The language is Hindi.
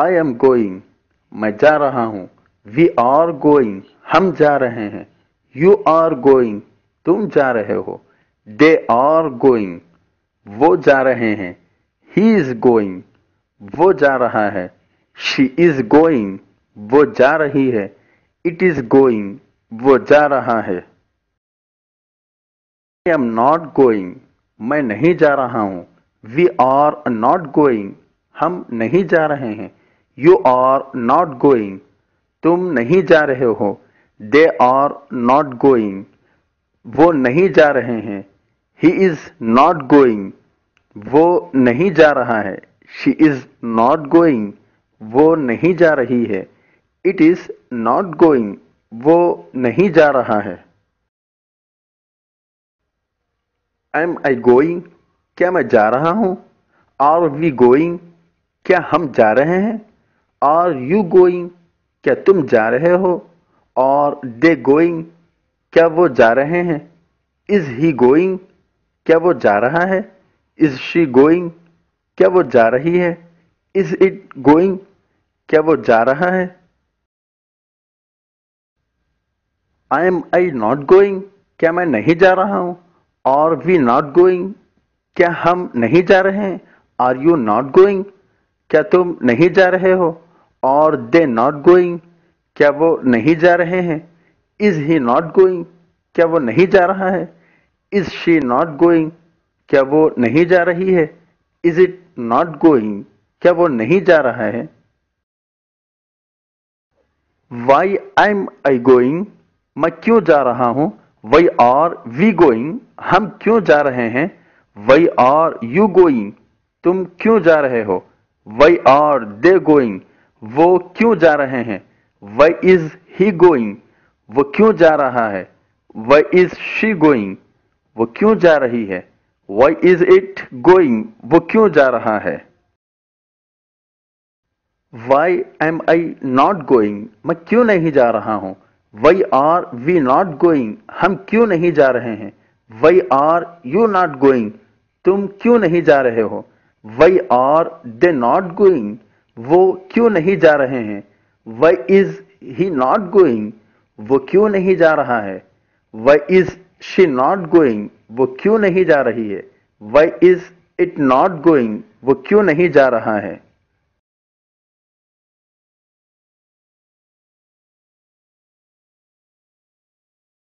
आई एम गोइंग मैं जा रहा हूँ वी आर गोइंग हम जा रहे हैं यू आर गोइंग तुम जा रहे हो दे आर गोइंग वो जा रहे हैं ही इज गोइंग वो जा रहा है शी इज गोइंग वो जा रही है इट इज गोइंग वो जा रहा है आई एम नॉट गोइंग मैं नहीं जा रहा हूँ वी आर नॉट गोइंग हम नहीं जा रहे हैं यू आर नॉट गोइंग तुम नहीं जा रहे हो दे आर नॉट गोइंग वो नहीं जा रहे हैं ही इज़ नॉट गोइंग वो नहीं जा रहा है शी इज़ नॉट गोइंग वो नहीं जा रही है इट इज़ नॉट गोइंग वो नहीं जा रहा है एम आई गोइंग क्या मैं जा रहा हूँ आर वी गोइंग क्या हम जा रहे हैं आर यू गोइंग क्या तुम जा रहे हो और दे गोइंग क्या वो जा रहे हैं इज ही गोइंग क्या वो जा रहा है इज शी गोइंग क्या वो जा रही है इज इट गोइंग क्या वो जा रहा है I am I not going क्या मैं नहीं जा रहा हूं और वी नॉट गोइंग क्या हम नहीं जा रहे हैं आर यू नॉट गोइंग क्या तुम नहीं जा रहे हो और दे नॉट गोइंग क्या वो नहीं जा रहे हैं इज ही नॉट गोइंग क्या वो नहीं जा रहा है इज शी नॉट गोइंग क्या वो नहीं जा रही है इज इट नॉट गोइंग क्या वो नहीं जा रहा है why I am I going मैं क्यों जा रहा हूं वही आर वी गोइंग हम क्यों जा रहे हैं वही आर यू गोइंग तुम क्यों जा रहे हो वही आर दे गोइंग वो क्यों जा रहे हैं व इज ही गोइंग वो क्यों जा रहा है व इज शी गोइंग वो क्यों जा रही है व इज इट गोइंग वो क्यों जा रहा है why am I not going मैं क्यों नहीं जा रहा हूं why are we not going हम क्यों नहीं जा रहे हैं why are you not going तुम क्यों नहीं जा रहे हो वई आर दे नॉट गोइंग वो क्यों नहीं जा रहे हैं why is he not going वो क्यों नहीं जा रहा है why is she not going वो क्यों नहीं जा रही है why is it not going वो क्यों नहीं जा रहा है